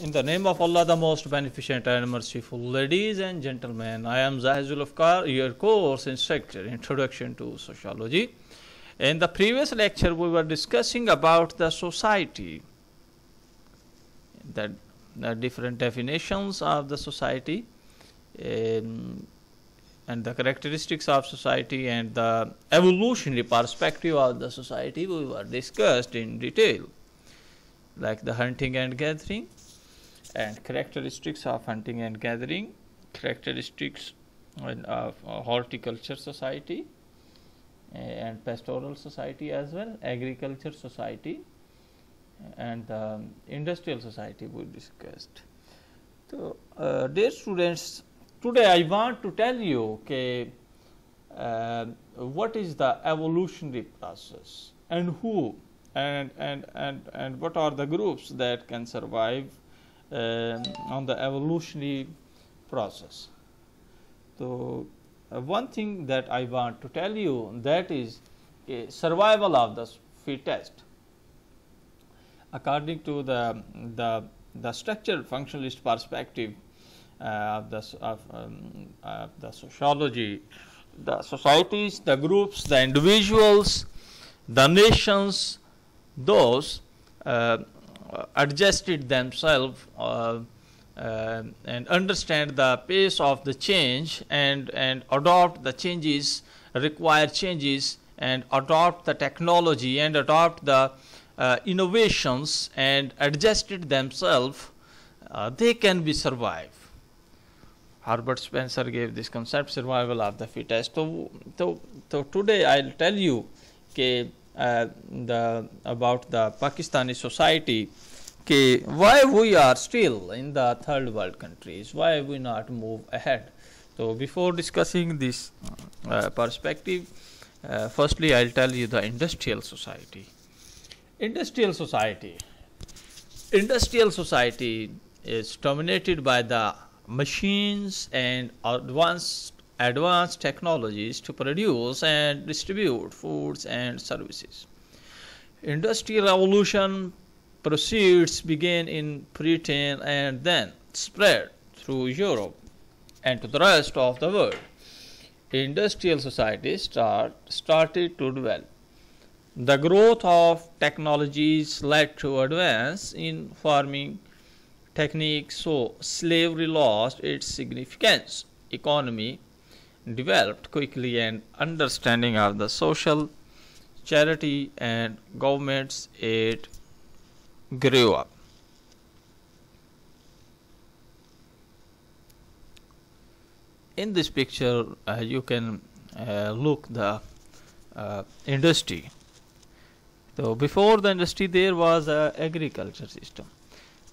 In the name of Allah, the most beneficent and merciful, ladies and gentlemen, I am Zahizul Afkar, your course instructor, Introduction to Sociology. In the previous lecture, we were discussing about the society, the, the different definitions of the society, um, and the characteristics of society, and the evolutionary perspective of the society, we were discussed in detail, like the hunting and gathering and characteristics of hunting and gathering, characteristics of uh, horticulture society eh, and pastoral society as well, agriculture society and um, industrial society we discussed. So, uh, dear students, today I want to tell you okay, uh, what is the evolutionary process and who and, and, and, and what are the groups that can survive uh, on the evolutionary process. So, uh, one thing that I want to tell you that is survival of the fittest. According to the, the, the structure functionalist perspective uh, of, the, of, um, of the sociology, the societies, the groups, the individuals, the nations, those uh, uh, adjusted themselves uh, uh, and understand the pace of the change and, and adopt the changes, require changes, and adopt the technology and adopt the innovations and adjusted themselves, they can be survived. Herbert Spencer gave this concept survival of the fittest. So, so, so today I'll tell you uh, the about the Pakistani society okay, why we are still in the third world countries, why we not move ahead. So before discussing this uh, perspective, uh, firstly I'll tell you the industrial society. Industrial society. Industrial society is dominated by the machines and advanced advanced technologies to produce and distribute foods and services. Industrial revolution proceeds began in Britain and then spread through Europe and to the rest of the world. Industrial societies start, started to develop. The growth of technologies led to advance in farming techniques, so slavery lost its significance. Economy developed quickly and understanding of the social charity and governments it grew up in this picture uh, you can uh, look the uh, industry so before the industry there was a agriculture system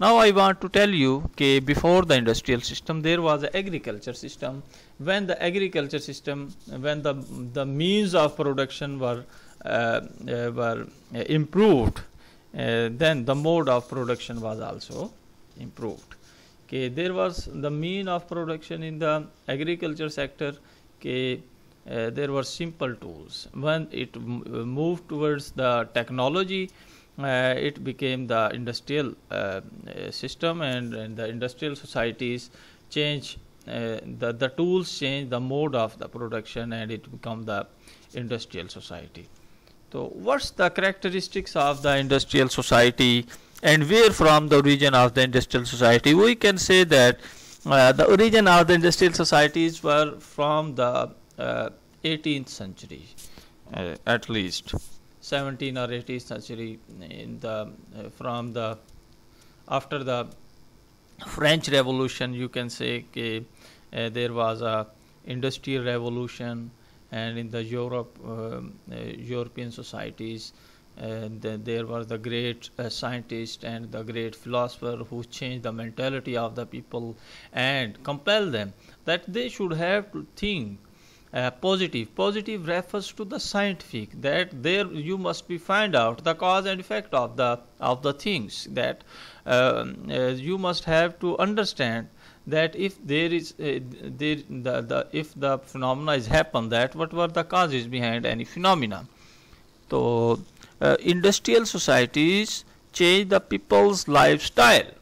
now I want to tell you that before the industrial system there was an agriculture system when the agriculture system when the the means of production were uh, uh, were uh, improved uh, then the mode of production was also improved okay there was the mean of production in the agriculture sector okay uh, there were simple tools when it uh, moved towards the technology uh, it became the industrial uh, system and, and, the industrial societies change uh, the, the tools change the mode of the production and it become the industrial society so what's the characteristics of the industrial society and where from the origin of the industrial society we can say that uh, the origin of the industrial societies were from the 18th uh, century uh, at least 17 or 18th century in the from the after the French Revolution you can say eh, there was a industrial revolution and in the Europe um, eh, European societies there were the great eh, scientist and the great philosopher who changed the mentality of the people and compelled them that they should have to think uh, positive refers to the scientific that there you must be find out the cause and effect of the of the things that um, uh, you must have to understand that if there is uh, there the, the if the phenomena is happen that what were the causes behind any phenomena so uh, industrial societies change the people's lifestyle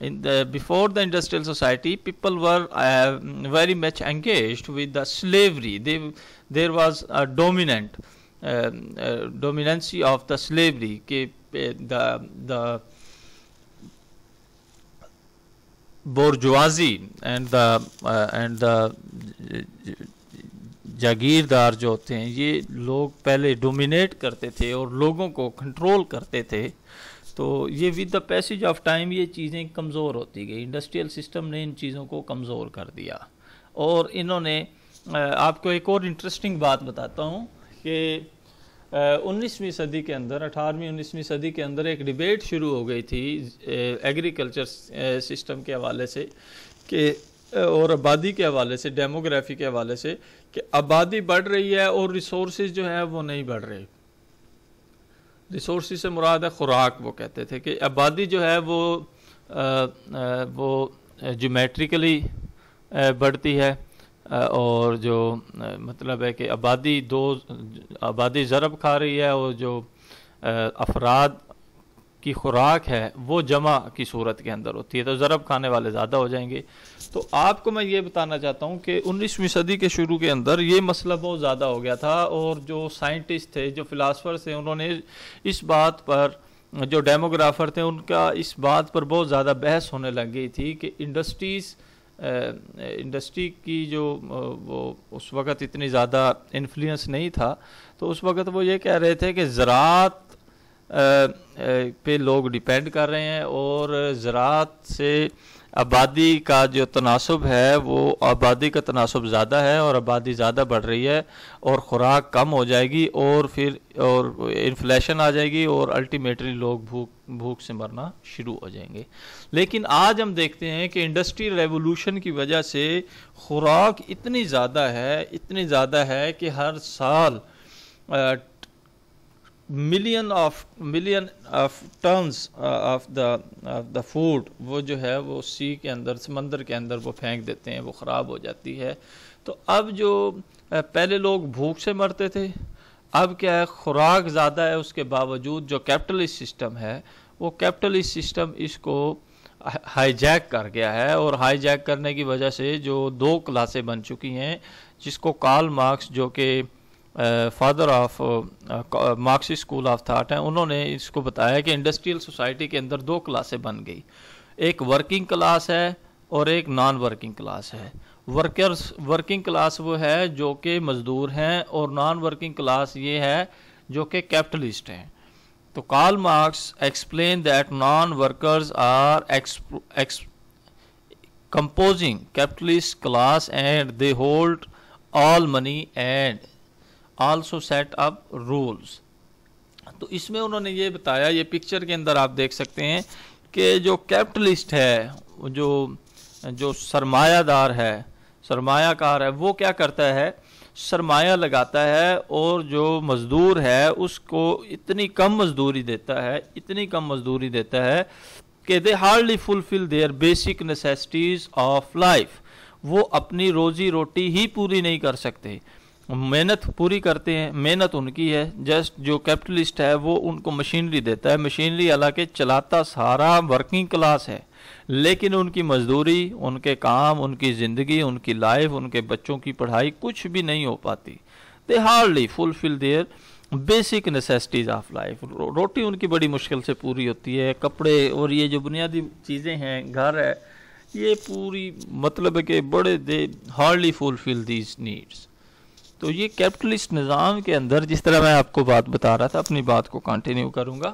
in the, before the industrial society people were uh, very much engaged with the slavery they, there was a dominant uh, uh, dominancy of the slavery ke, the the bourgeoisie and the and the जागीरदार जो होते हैं ये लोग पहले dominate करते थे और लोगों को कंट्रोल करते थे तो ये with the passage of time ये चीज़ें कमज़ोर होती गई इंडस्ट्रियल सिस्टम ने इन चीज़ों को कमज़ोर कर दिया और इन्होंने आपको एक और इंटरेस्टिंग बात बताता हूँ कि उन्नीसवीं सदी के अंदर अठारहवीं उन्नीसवीं सदी के अंदर एक डिबेट शुरू हो गई थी एग्रीकल्चर सिस्टम के हवाले से कि और आबादी के हवाले से डेमोग्राफी के हवाले से कि आबादी बढ़ रही है और रिसोर्स जो है वो नहीं बढ़ रही रिसोर्स से मुराद है ख़ुराक वो कहते थे कि आबादी जो है वो आ, आ, वो जोमेट्रिकली बढ़ती है और जो मतलब है कि आबादी दो आबादी ज़रब खा रही है और जो अफराद की खुराक है वो जमा की सूरत के अंदर होती है तो ज़रब खाने वाले ज़्यादा हो जाएंगे तो आपको मैं ये बताना चाहता हूँ कि उन्नीसवीं सदी के शुरू के अंदर ये मसला बहुत ज़्यादा हो गया था और जो साइंटिस्ट थे जो फ़िलासफ़र्स थे उन्होंने इस बात पर जो डेमोग्राफर थे उनका इस बात पर बहुत ज़्यादा बहस होने लग गई थी कि इंडस्ट्रीज़ इंडस्ट्री की जो वो उस वक़्त इतनी ज़्यादा इन्फ्लुएंस नहीं था तो उस वक़्त वो ये कह रहे थे कि ज़रात पे लोग डिपेंड कर रहे हैं और ज़रात से आबादी का जो तनासब है वो आबादी का तनासब ज़्यादा है और आबादी ज़्यादा बढ़ रही है और ख़ुराक कम हो जाएगी और फिर और इन्फ्लेशन आ जाएगी और अल्टीमेटली लोग भूख भूख से मरना शुरू हो जाएंगे लेकिन आज हम देखते हैं कि इंडस्ट्री रेवोल्यूशन की वजह से ख़ुराक इतनी ज़्यादा है इतनी ज़्यादा है कि हर साल million of million of tons of the the food वो जो है वो सी के अंदर समंदर के अंदर वो फेंक देते हैं वो ख़राब हो जाती है तो अब जो पहले लोग भूख से मरते थे अब क्या है खुराक ज़्यादा है उसके बावजूद जो कैपिटलिस्ट सिस्टम है वो कैपिटलिस्ट सिस्टम इसको हाईजैक कर गया है और हाईजैक करने की वजह से जो दो क्लासें बन चुकी हैं जिसको कार्ल मार्क्स जो कि father of Marx school of thought हैं उन्होंने इसको बताया कि इंडस्ट्रियल सोसाइटी के अंदर दो क्लासें बन गई एक वर्किंग क्लास है और एक नॉन वर्किंग क्लास है वर्कर्स वर्किंग क्लास वो है जो कि मज़दूर हैं और नॉन वर्किंग क्लास ये है जो कि कैपिटलिस्ट हैं तो Karl Marx explain that non workers are ex composing capitalist class and they hold all money and also set up rules तो इसमें उन्होंने ये बताया ये पिक्चर के अंदर आप देख सकते हैं कि जो कैपिटलिस्ट है जो जो सरमायादार है सरमायाकार है वो क्या करता है सरमाया लगाता है और जो मज़दूर है उसको इतनी कम मजदूरी देता है इतनी कम मजदूरी देता है कि they hardly fulfil their basic necessities of life वो अपनी रोजी रोटी ही पूरी नहीं कर सकते मेहनत पूरी करते हैं मेहनत उनकी है जस्ट जो कैपिटलिस्ट है वो उनको मशीनरी देता है मशीनरी हालांकि चलाता सारा वर्किंग क्लास है लेकिन उनकी मजदूरी उनके काम उनकी ज़िंदगी उनकी लाइफ उनके बच्चों की पढ़ाई कुछ भी नहीं हो पाती they hardly fulfil their basic necessities of life रोटी उनकी बड़ी मुश्किल से पूरी होती है कपड़े और ये जो बुनियादी चीज़ें हैं घर है ये पूरी मतलब है कि बड़े they hardly fulfil these needs तो ये कैपिटलिस्ट निज़ाम के अंदर जिस तरह मैं आपको बात बता रहा था अपनी बात को कंटिन्यू करूँगा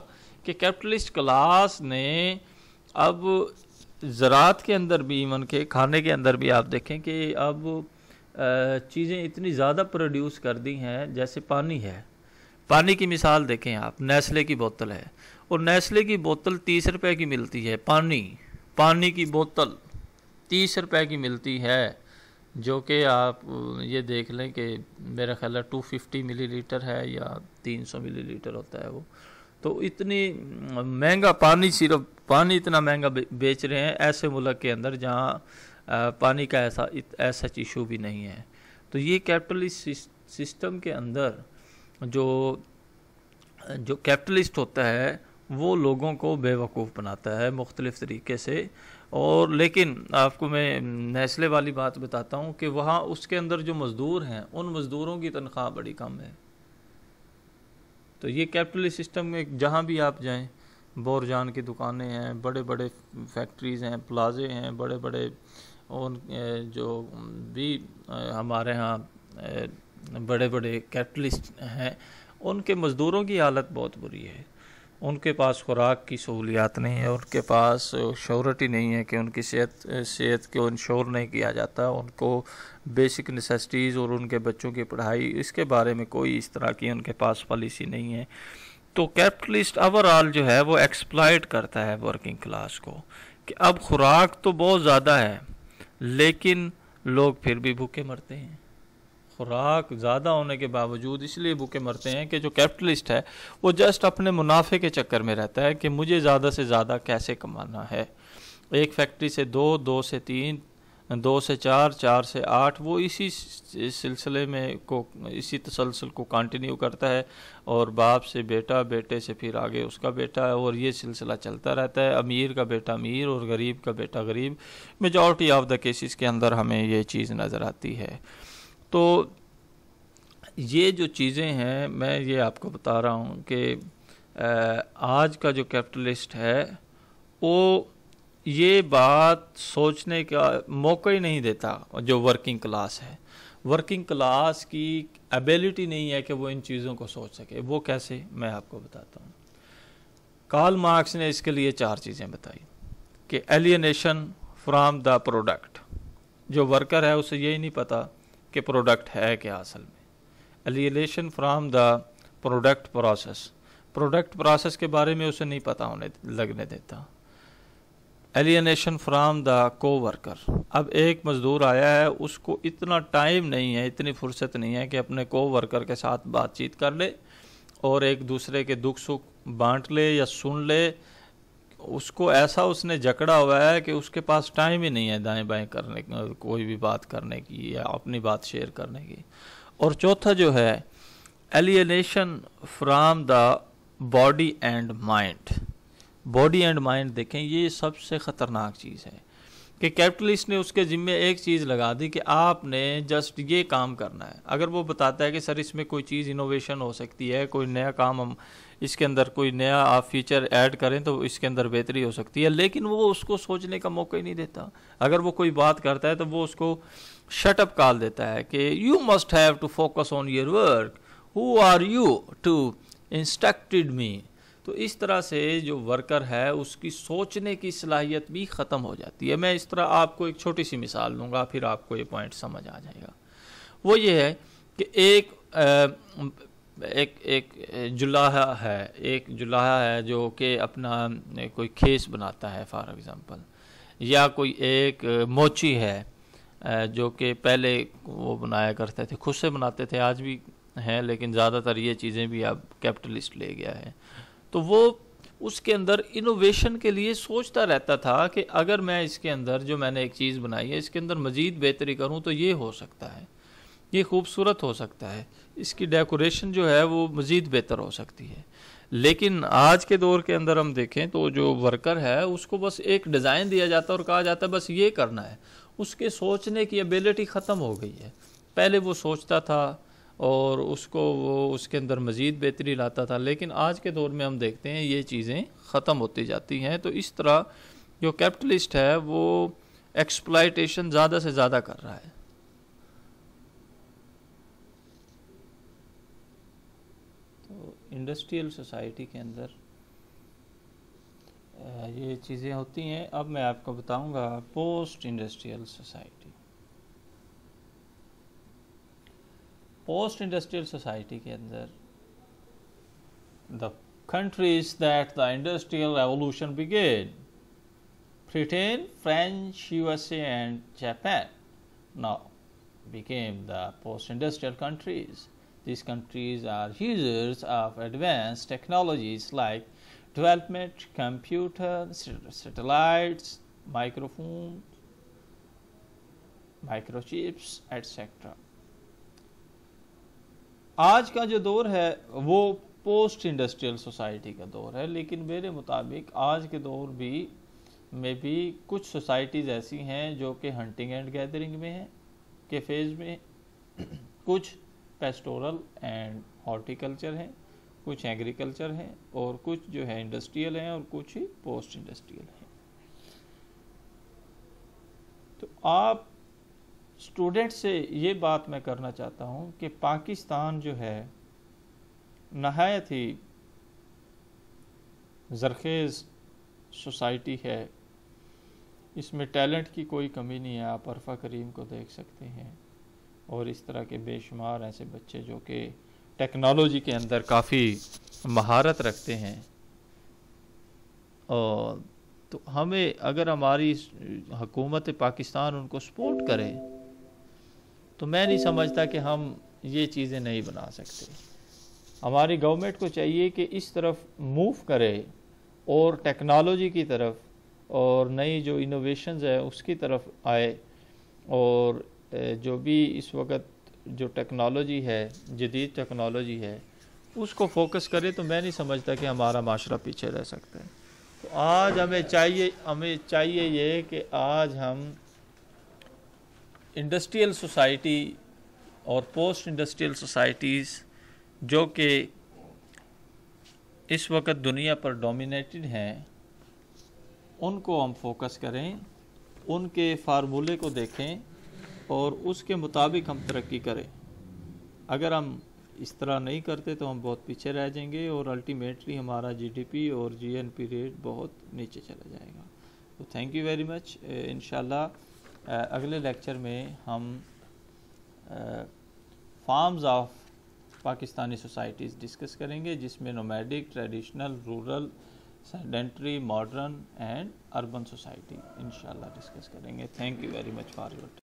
कि कैपिटलिस्ट क्लास ने अब ज़रात के अंदर भी इवन के खाने के अंदर भी आप देखें कि अब चीज़ें इतनी ज़्यादा प्रोड्यूस कर दी हैं जैसे पानी है पानी की मिसाल देखें आप नेस्ले की बोतल है और नेस्ले की बोतल तीस रुपए की मिलती है पानी पानी की बोतल तीस रुपए की मिलती है जो कि आप ये देख लें कि मेरा ख्याल है टू फिफ्टी मिली लीटर है या तीन सौ मिली लीटर होता है वो तो इतनी महंगा पानी सिर्फ पानी इतना महंगा बेच रहे हैं ऐसे मुल्क के अंदर जहाँ पानी का ऐसा ऐसा इशू भी नहीं है तो ये कैपिटलिस्ट सिस्टम के अंदर जो जो कैपिटलिस्ट होता है वो लोगों को बेवकूफ़ बनाता है मुख्तलिफ़ तरीके से और लेकिन आपको मैं नेस्ले वाली बात बताता हूँ कि वहाँ उसके अंदर जो मज़दूर हैं उन मज़दूरों की तनख्वाह बड़ी कम है तो ये कैपिटलिस्ट सिस्टम में जहाँ भी आप जाएँ बोरजान की दुकानें हैं बड़े बड़े फैक्ट्रीज़ हैं प्लाजे हैं बड़े बड़े उन जो भी हमारे यहाँ बड़े बड़े कैपिटलिस्ट हैं उनके मज़दूरों की हालत बहुत बुरी है उनके पास खुराक की सहूलियात नहीं है उनके पास श्योरिटी नहीं है कि उनकी सेहत सेहत को इंश्योर नहीं किया जाता उनको बेसिक नेसेसिटीज़ और उनके बच्चों की पढ़ाई इसके बारे में कोई इस तरह की उनके पास पॉलिसी नहीं है तो कैपिटलिस्ट ओवरऑल जो है वो एक्सप्लाइट करता है वर्किंग क्लास को कि अब खुराक तो बहुत ज़्यादा है लेकिन लोग फिर भी भूखे मरते हैं खुराक ज़्यादा होने के बावजूद इसलिए भूखे मरते हैं कि जो कैपिटलिस्ट है वो जस्ट अपने मुनाफे के चक्कर में रहता है कि मुझे ज़्यादा से ज़्यादा कैसे कमाना है एक फैक्ट्री से दो दो से तीन दो से चार चार से आठ वो इसी सिलसिले में को इसी तसलसल को कंटिन्यू करता है और बाप से बेटा बेटे से फिर आगे उसका बेटा है और ये सिलसिला चलता रहता है अमीर का बेटा अमीर और गरीब का बेटा गरीब मेजॉरिटी ऑफ द केसेस के अंदर हमें ये चीज़ नज़र आती है तो ये जो चीज़ें हैं मैं ये आपको बता रहा हूँ कि आज का जो कैपिटलिस्ट है वो ये बात सोचने का मौका ही नहीं देता जो वर्किंग क्लास है वर्किंग क्लास की एबिलिटी नहीं है कि वो इन चीज़ों को सोच सके वो कैसे मैं आपको बताता हूँ कार्ल मार्क्स ने इसके लिए चार चीज़ें बताई कि एलियनेशन फ्राम द प्रोडक्ट जो वर्कर है उसे यही नहीं पता कि प्रोडक्ट है क्या असल में alienation from the product process product process के बारे में उसे नहीं पता होने लगने देता एलियनेशन फ्राम द को वर्कर अब एक मज़दूर आया है उसको इतना टाइम नहीं है इतनी फुर्सत नहीं है कि अपने को वर्कर के साथ बातचीत कर ले और एक दूसरे के दुख सुख बांट ले या सुन ले उसको ऐसा उसने जकड़ा हुआ है कि उसके पास टाइम ही नहीं है दाएं बाएं करने कोई भी बात करने की या अपनी बात शेयर करने की और चौथा जो है alienation from the body and mind body and mind देखें ये सबसे ख़तरनाक चीज़ है कि कैपिटलिस्ट ने उसके ज़िम्मे एक चीज़ लगा दी कि आपने जस्ट ये काम करना है अगर वो बताता है कि सर इसमें कोई चीज़ इनोवेशन हो सकती है कोई नया काम हम इसके अंदर कोई नया आप फीचर ऐड करें तो इसके अंदर बेहतरी हो सकती है लेकिन वो उसको सोचने का मौका ही नहीं देता अगर वो कोई बात करता है तो वो उसको शटअप कॉल देता है कि you must have to focus on your work who are you to instructed me तो इस तरह से जो वर्कर है उसकी सोचने की सलाहियत भी ख़त्म हो जाती है मैं इस तरह आपको एक छोटी सी मिसाल लूँगा फिर आपको ये पॉइंट समझ आ जाएगा वो ये है कि एक एक एक जुलाहा है एक जुलाहा है जो कि अपना कोई खेस बनाता है फॉर एग्ज़ाम्पल या कोई एक मोची है जो कि पहले वो बनाया करते थे खुद से बनाते थे आज भी हैं लेकिन ज़्यादातर ये चीज़ें भी अब कैपिटलिस्ट ले गया है तो वो उसके अंदर इनोवेशन के लिए सोचता रहता था कि अगर मैं इसके अंदर जो मैंने एक चीज़ बनाई है इसके अंदर मज़ीद बेहतरी करूँ तो ये हो सकता है ये खूबसूरत हो सकता है इसकी डेकोरेशन जो है वो मज़ीद बेहतर हो सकती है लेकिन आज के दौर के अंदर हम देखें तो जो वर्कर है उसको बस एक डिज़ाइन दिया जाता है और कहा जाता है बस ये करना है उसके सोचने की एबिलिटी ख़त्म हो गई है पहले वो सोचता था और उसको वो उसके अंदर मज़ीद बेहतरी लाता था लेकिन आज के दौर में हम देखते हैं ये चीज़ें ख़त्म होती जाती हैं तो इस तरह जो कैपिटलिस्ट है वो एक्सप्लाइटेशन ज़्यादा से ज़्यादा कर रहा है इंडस्ट्रियल सोसाइटी के अंदर ये चीज़ें होती हैं अब मैं आपको बताऊंगा post industrial society post industrial society के अंदर the countries that the industrial revolution began Britain French USA and Japan now became the post industrial countries These countries are users of advanced technologies like development, computer, satellites, microphones, microchips, etc. आज का जो दौर है वो post industrial society का दौर है लेकिन मेरे मुताबिक आज के दौर भी में भी कुछ सोसाइटीज़ ऐसी हैं जो कि हंटिंग एंड गैदरिंग में हैं के फेज़ में कुछ पेस्टोरल एंड हॉर्टिकल्चर हैं कुछ एग्रीकल्चर हैं और कुछ जो है इंडस्ट्रियल हैं और कुछ ही पोस्ट इंडस्ट्रियल हैं तो आप स्टूडेंट से ये बात मैं करना चाहता हूँ कि पाकिस्तान जो है नहायत ही जरखेज़ सोसाइटी है इसमें टैलेंट की कोई कमी नहीं है आप अरफा करीम को देख सकते हैं और इस तरह के बेशुमार ऐसे बच्चे जो कि टेक्नोलॉजी के अंदर काफ़ी महारत रखते हैं और तो हमें अगर हमारी हकूमत पाकिस्तान उनको सपोर्ट करे तो मैं नहीं समझता कि हम ये चीज़ें नहीं बना सकते हमारी गवर्नमेंट को चाहिए कि इस तरफ मूव करे और टेक्नोलॉजी की तरफ और नई जो इनोवेशंस है उसकी तरफ आए और जो भी इस वक्त जो टेक्नोलॉजी है जदीद टेक्नोलॉजी है उसको फोकस करें तो मैं नहीं समझता कि हमारा माशरा पीछे रह सकता है तो आज हमें चाहिए हमें चाहिए ये कि आज हम इंडस्ट्रियल सोसाइटी और पोस्ट इंडस्ट्रियल सोसाइटीज़ जो कि इस वक्त दुनिया पर डोमिनेटेड हैं उनको हम फोकस करें उनके फार्मूले को देखें और उसके मुताबिक हम तरक्की करें अगर हम इस तरह नहीं करते तो हम बहुत पीछे रह जाएंगे और अल्टीमेटली हमारा जीडीपी और जीएनपी रेट बहुत नीचे चला जाएगा तो थैंक यू वेरी मच इन अगले लेक्चर में हम forms of Pakistani societies discuss करेंगे जिसमें nomadic traditional rural sedentary modern and urban society इन डिस्कस करेंगे thank you very much for your